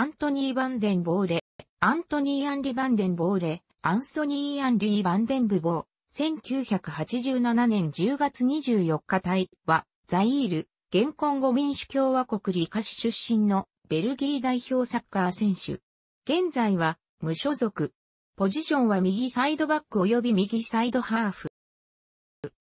アントニー・バンデン・ボーレ、アントニー・アンリ・バンデン・ボーレ、アンソニー・アンリー・バンデン・ブボー、1987年10月24日対は、ザイール、現今後民主共和国理科市出身のベルギー代表サッカー選手。現在は無所属。ポジションは右サイドバック及び右サイドハーフ。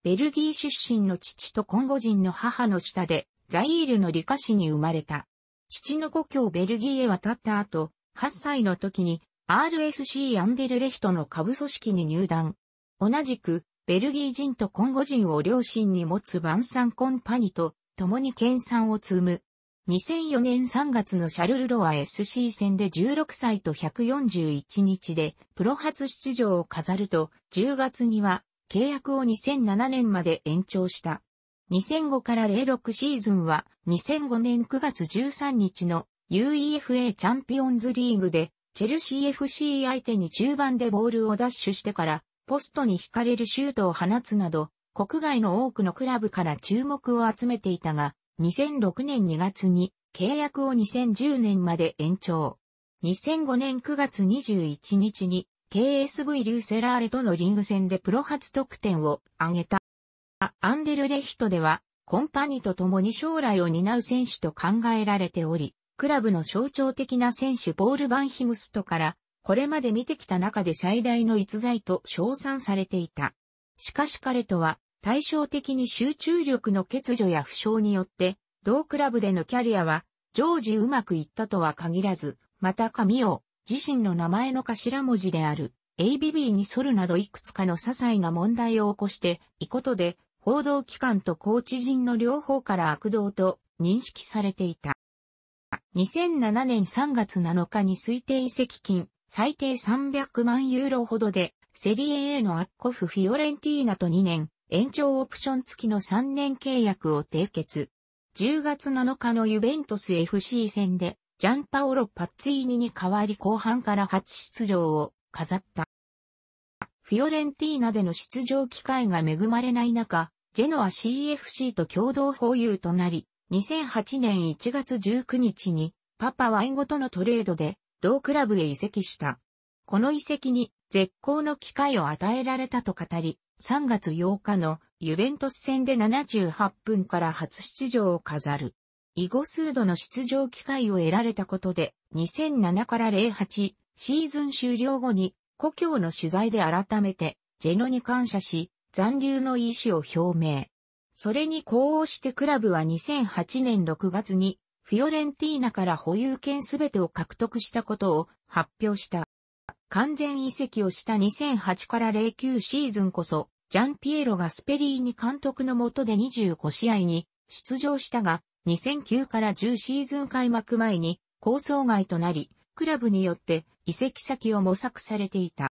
ベルギー出身の父とコンゴ人の母の下で、ザイールの理科市に生まれた。父の故郷ベルギーへ渡った後、8歳の時に RSC アンデルレヒトの下部組織に入団。同じく、ベルギー人とコンゴ人を両親に持つバンサンコンパニと共に研鑽を積む。2004年3月のシャルルロア SC 戦で16歳と141日でプロ初出場を飾ると10月には契約を2007年まで延長した。2005から06シーズンは2005年9月13日の UEFA チャンピオンズリーグでチェルシー FC 相手に中盤でボールをダッシュしてからポストに引かれるシュートを放つなど国外の多くのクラブから注目を集めていたが2006年2月に契約を2010年まで延長。2005年9月21日に KSV リューセラーレとのリーグ戦でプロ初得点を挙げた。アンデルレヒトでは、コンパニと共に将来を担う選手と考えられており、クラブの象徴的な選手ボール・バンヒムストから、これまで見てきた中で最大の逸材と称賛されていた。しかし彼とは、対照的に集中力の欠如や負傷によって、同クラブでのキャリアは、常時うまくいったとは限らず、また髪を、自身の名前の頭文字である、ABB に反るなどいくつかの些細な問題を起こして、いことで、報道機関とコーチ陣の両方から悪道と認識されていた。2007年3月7日に推定移籍金、最低300万ユーロほどで、セリエ A のアッコフ・フィオレンティーナと2年、延長オプション付きの3年契約を締結。10月7日のユベントス FC 戦で、ジャンパオロ・パッツィーニに代わり後半から初出場を飾った。フィオレンティーナでの出場機会が恵まれない中、ジェノア CFC と共同保有となり、2008年1月19日に、パパワイごとのトレードで、同クラブへ移籍した。この移籍に、絶好の機会を与えられたと語り、3月8日のユベントス戦で78分から初出場を飾る。囲碁数度の出場機会を得られたことで、2007から08シーズン終了後に、故郷の取材で改めて、ジェノに感謝し、残留の意思を表明。それに呼応してクラブは2008年6月にフィオレンティーナから保有権すべてを獲得したことを発表した。完全移籍をした2008から09シーズンこそ、ジャンピエロがスペリーニ監督の下で25試合に出場したが、2009から10シーズン開幕前に構想外となり、クラブによって移籍先を模索されていた。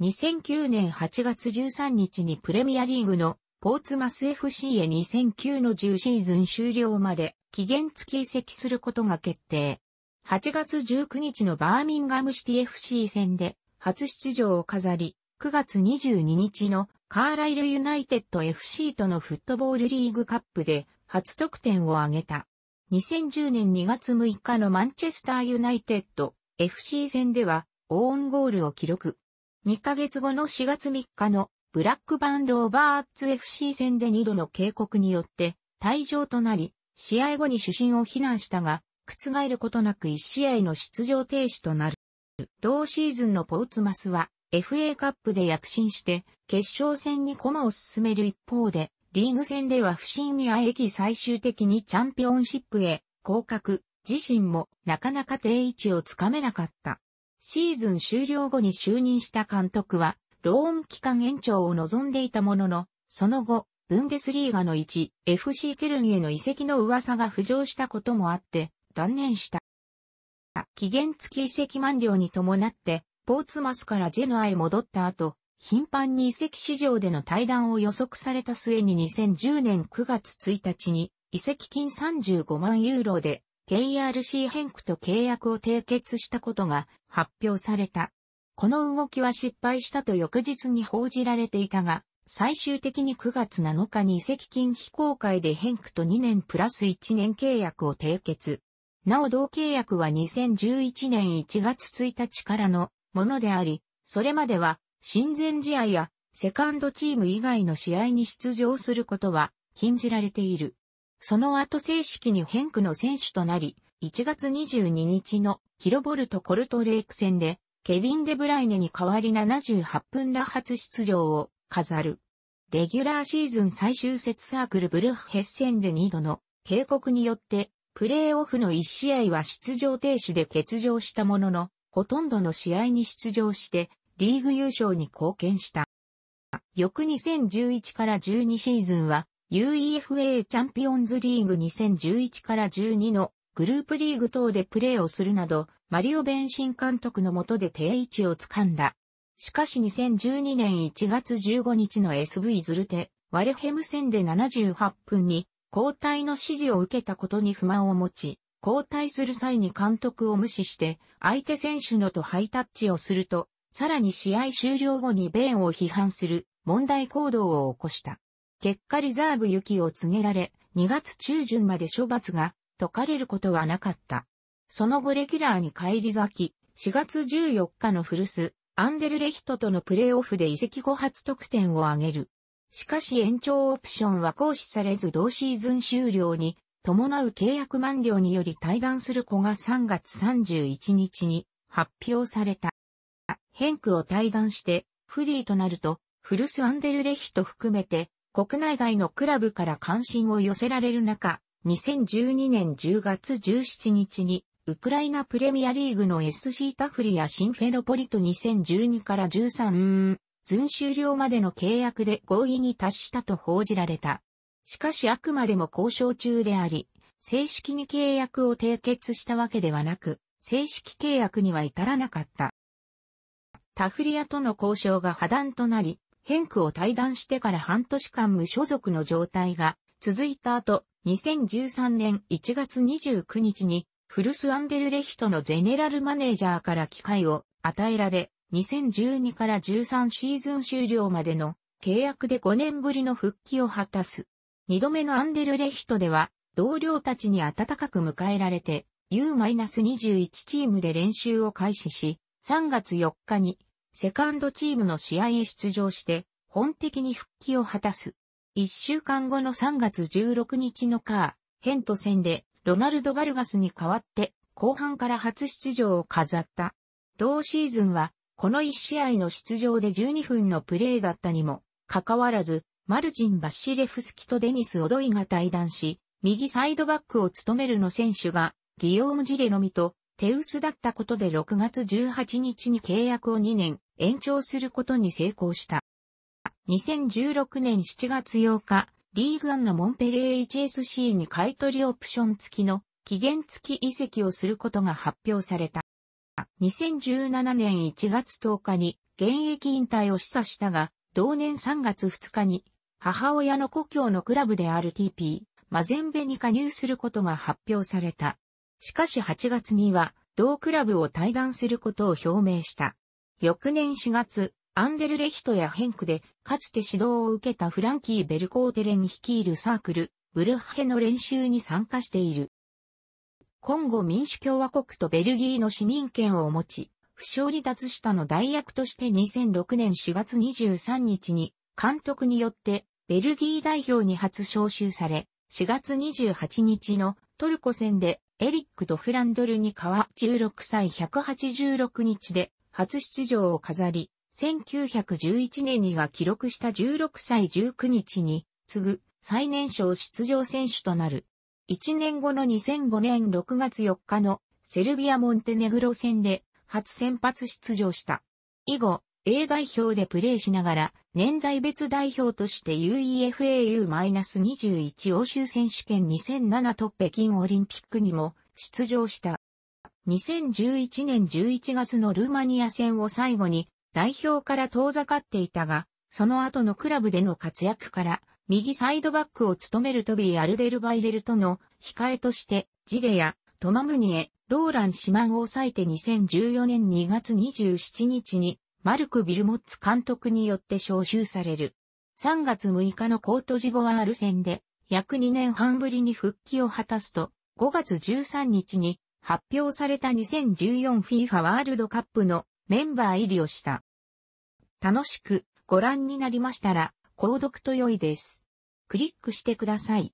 2009年8月13日にプレミアリーグのポーツマス FC へ2009の10シーズン終了まで期限付き移籍することが決定。8月19日のバーミンガムシティ FC 戦で初出場を飾り、9月22日のカーライルユナイテッド FC とのフットボールリーグカップで初得点を挙げた。2010年2月6日のマンチェスターユナイテッド FC 戦ではオーンゴールを記録。2ヶ月後の4月3日のブラックバンローバーツ FC 戦で2度の警告によって退場となり、試合後に主審を非難したが、覆ることなく1試合の出場停止となる。同シーズンのポーツマスは FA カップで躍進して決勝戦に駒を進める一方で、リーグ戦では不審にあえき最終的にチャンピオンシップへ降格、自身もなかなか定位置をつかめなかった。シーズン終了後に就任した監督は、ローン期間延長を望んでいたものの、その後、ブンデスリーガの1、FC ケルンへの移籍の噂が浮上したこともあって、断念した。期限付き移籍満了に伴って、ポーツマスからジェノアへ戻った後、頻繁に移籍市場での対談を予測された末に2010年9月1日に、移籍金35万ユーロで KRC 変句と契約を締結したことが発表された。この動きは失敗したと翌日に報じられていたが、最終的に9月7日に移籍金非公開で変句と2年プラス1年契約を締結。なお同契約は2011年1月1日からのものであり、それまでは親善試合やセカンドチーム以外の試合に出場することは禁じられている。その後正式にヘンクの選手となり、1月22日のキロボルト・コルトレイク戦で、ケビン・デブライネに代わり78分ら初出場を飾る。レギュラーシーズン最終節サークルブルフヘッセンで2度の警告によって、プレーオフの1試合は出場停止で欠場したものの、ほとんどの試合に出場して、リーグ優勝に貢献した。翌2011から12シーズンは、UEFA チャンピオンズリーグ2011から12のグループリーグ等でプレーをするなど、マリオ・ベンシン監督の下で定位置をつかんだ。しかし2012年1月15日の SV ズルテ、ワレヘム戦で78分に交代の指示を受けたことに不満を持ち、交代する際に監督を無視して相手選手のとハイタッチをすると、さらに試合終了後にベンを批判する問題行動を起こした。結果リザーブ行きを告げられ、2月中旬まで処罰が解かれることはなかった。その後レギュラーに返り咲き、4月14日のフルス、アンデルレヒトとのプレーオフで移籍後初得点を挙げる。しかし延長オプションは行使されず同シーズン終了に伴う契約満了により退団する子が3月31日に発表された。ヘンクを退団してフリーとなると、ルスアンデルレヒト含めて国内外のクラブから関心を寄せられる中、2012年10月17日に、ウクライナプレミアリーグの SC タフリア・シンフェロポリト2012から13、ン。終了までの契約で合意に達したと報じられた。しかしあくまでも交渉中であり、正式に契約を締結したわけではなく、正式契約には至らなかった。タフリアとの交渉が破談となり、ヘンクを退団してから半年間無所属の状態が続いた後、2013年1月29日に、フルス・アンデルレヒトのゼネラルマネージャーから機会を与えられ、2012から13シーズン終了までの契約で5年ぶりの復帰を果たす。2度目のアンデルレヒトでは、同僚たちに温かく迎えられて、U-21 チームで練習を開始し、3月4日にセカンドチームの試合へ出場して、本的に復帰を果たす。一週間後の3月16日のカー、ヘント戦で、ロナルド・バルガスに代わって、後半から初出場を飾った。同シーズンは、この1試合の出場で12分のプレーだったにも、かかわらず、マルチン・バッシレフスキとデニス・オドイが対談し、右サイドバックを務めるの選手が、ギヨーム・ジレノミと手薄だったことで6月18日に契約を2年延長することに成功した。2016年7月8日、リーグアンのモンペレー HSC に買取オプション付きの期限付き移籍をすることが発表された。2017年1月10日に現役引退を示唆したが、同年3月2日に母親の故郷のクラブである TP、マゼンベに加入することが発表された。しかし8月には、同クラブを退団することを表明した。翌年4月、アンデルレヒトやヘンクで、かつて指導を受けたフランキー・ベルコーテレに率いるサークル、ブルッヘの練習に参加している。今後民主共和国とベルギーの市民権を持ち、不祥離脱したの代役として2006年4月23日に、監督によってベルギー代表に初招集され、4月28日のトルコ戦でエリック・ドフランドルにカは16歳186日で初出場を飾り、1911年にが記録した16歳19日に次ぐ最年少出場選手となる。1年後の2005年6月4日のセルビア・モンテネグロ戦で初先発出場した。以後、A 代表でプレーしながら、年代別代表として UEFAU-21 欧州選手権2007と北京オリンピックにも出場した。2011年11月のルーマニア戦を最後に代表から遠ざかっていたが、その後のクラブでの活躍から、右サイドバックを務めるトビー・アルデルバイレルとの控えとして、ジレやトマムニエ、ローラン・シマンを抑えて2014年2月27日にマルク・ビルモッツ監督によって招集される。3月6日のコートジボワール戦で、約2年半ぶりに復帰を果たすと、5月13日に発表された 2014FIFA ワールドカップのメンバー入りをした。楽しくご覧になりましたら、購読と良いです。クリックしてください。